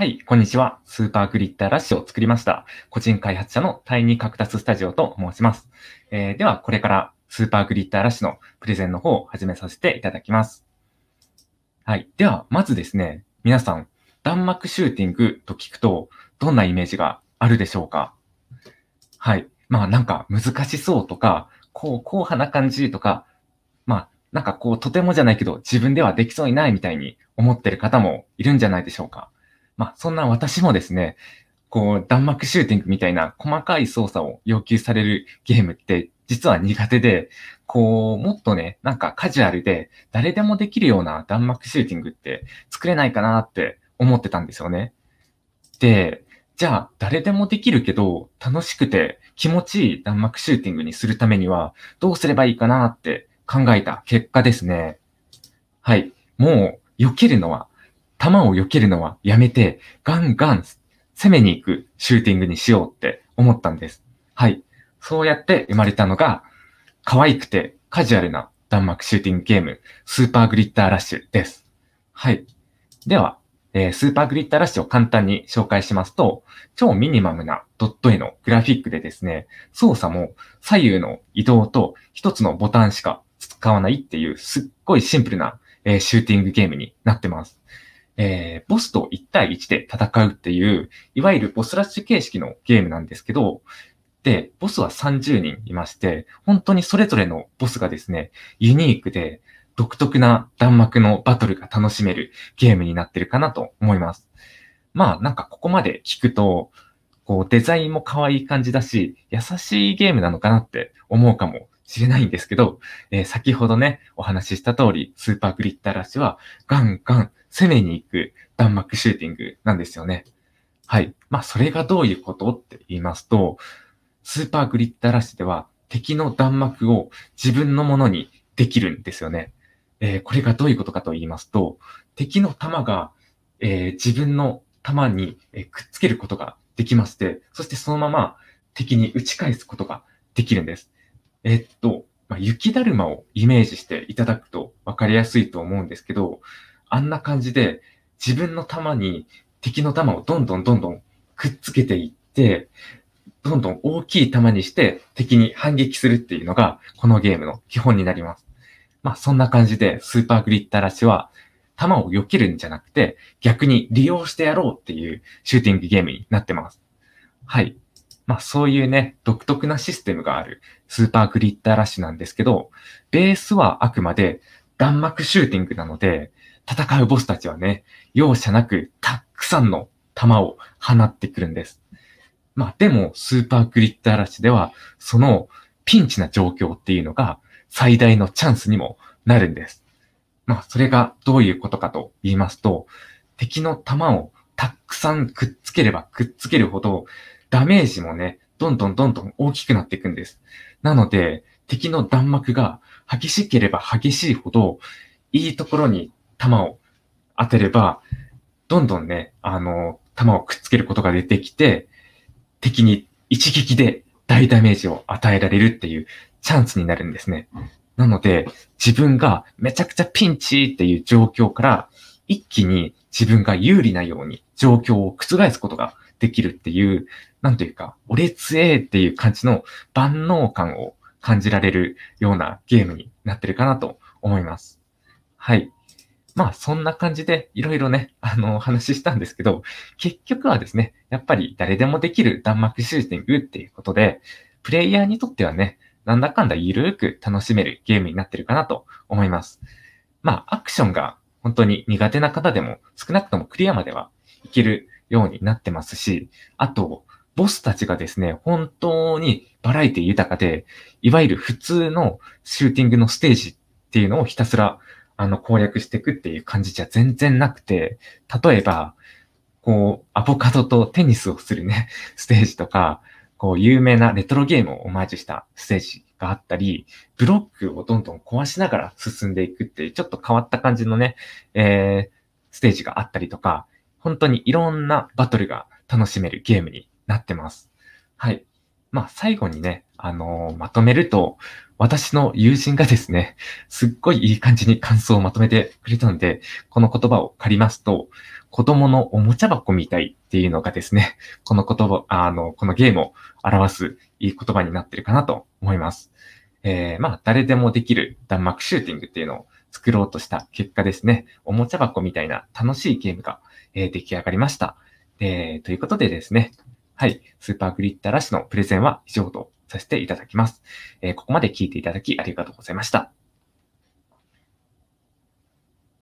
はい、こんにちは。スーパーグリッターラッシュを作りました。個人開発者の第2格達スタジオと申します。えー、では、これからスーパーグリッターラッシュのプレゼンの方を始めさせていただきます。はい。では、まずですね、皆さん、弾幕シューティングと聞くと、どんなイメージがあるでしょうかはい。まあ、なんか難しそうとか、こう、硬派な感じとか、まあ、なんかこう、とてもじゃないけど、自分ではできそうにないみたいに思ってる方もいるんじゃないでしょうか。まあ、そんな私もですね、こう、弾幕シューティングみたいな細かい操作を要求されるゲームって実は苦手で、こう、もっとね、なんかカジュアルで誰でもできるような弾幕シューティングって作れないかなって思ってたんですよね。で、じゃあ誰でもできるけど楽しくて気持ちいい弾幕シューティングにするためにはどうすればいいかなって考えた結果ですね。はい。もう避けるのは球を避けるのはやめて、ガンガン攻めに行くシューティングにしようって思ったんです。はい。そうやって生まれたのが、可愛くてカジュアルな弾幕シューティングゲーム、スーパーグリッターラッシュです。はい。では、えー、スーパーグリッターラッシュを簡単に紹介しますと、超ミニマムなドット絵のグラフィックでですね、操作も左右の移動と一つのボタンしか使わないっていうすっごいシンプルな、えー、シューティングゲームになってます。えー、ボスと1対1で戦うっていう、いわゆるボスラッシュ形式のゲームなんですけど、で、ボスは30人いまして、本当にそれぞれのボスがですね、ユニークで独特な弾幕のバトルが楽しめるゲームになってるかなと思います。まあ、なんかここまで聞くと、こう、デザインも可愛い感じだし、優しいゲームなのかなって思うかもしれないんですけど、えー、先ほどね、お話しした通り、スーパーグリッターラッシュはガンガン攻めに行く弾幕シューティングなんですよね。はい。まあ、それがどういうことって言いますと、スーパーグリッターラッシュでは敵の弾幕を自分のものにできるんですよね。えー、これがどういうことかと言いますと、敵の弾が、えー、自分の弾に、えー、くっつけることができまして、そしてそのまま敵に打ち返すことができるんです。えー、っと、まあ、雪だるまをイメージしていただくとわかりやすいと思うんですけど、あんな感じで自分の弾に敵の弾をどんどんどんどんくっつけていって、どんどん大きい弾にして敵に反撃するっていうのが、このゲームの基本になります。まあそんな感じでスーパーグリッターラッシュは、弾を避けるんじゃなくて、逆に利用してやろうっていうシューティングゲームになってます。はい。まあそういうね、独特なシステムがあるスーパーグリッターラッシュなんですけど、ベースはあくまで弾幕シューティングなので、戦うボスたちはね、容赦なくたくさんの弾を放ってくるんです。まあでも、スーパーグリッド嵐では、そのピンチな状況っていうのが最大のチャンスにもなるんです。まあそれがどういうことかと言いますと、敵の弾をたくさんくっつければくっつけるほど、ダメージもね、どんどんどんどん大きくなっていくんです。なので、敵の弾幕が激しければ激しいほど、いいところに球を当てれば、どんどんね、あの、球をくっつけることが出てきて、敵に一撃で大ダメージを与えられるっていうチャンスになるんですね。なので、自分がめちゃくちゃピンチっていう状況から、一気に自分が有利なように状況を覆すことができるっていう、なんというか、俺強えっていう感じの万能感を感じられるようなゲームになってるかなと思います。はい。まあそんな感じでいろいろね、あの、話したんですけど、結局はですね、やっぱり誰でもできる弾幕シューティングっていうことで、プレイヤーにとってはね、なんだかんだゆるーく楽しめるゲームになってるかなと思います。まあアクションが本当に苦手な方でも少なくともクリアまではいけるようになってますし、あと、ボスたちがですね、本当にバラエティ豊かで、いわゆる普通のシューティングのステージっていうのをひたすらあの、攻略していくっていう感じじゃ全然なくて、例えば、こう、アボカドとテニスをするね、ステージとか、こう、有名なレトロゲームをオマージュしたステージがあったり、ブロックをどんどん壊しながら進んでいくっていう、ちょっと変わった感じのね、えー、ステージがあったりとか、本当にいろんなバトルが楽しめるゲームになってます。はい。まあ、最後にね、あのー、まとめると、私の友人がですね、すっごいいい感じに感想をまとめてくれたので、この言葉を借りますと、子供のおもちゃ箱みたいっていうのがですね、この言葉、あの、このゲームを表すいい言葉になってるかなと思います。えー、まあ、誰でもできる弾幕シューティングっていうのを作ろうとした結果ですね、おもちゃ箱みたいな楽しいゲームが、えー、出来上がりました。えー、ということでですね、はい、スーパーグリッターラッシュのプレゼンは以上とさせていただきます。えー、ここまで聞いていただきありがとうございました。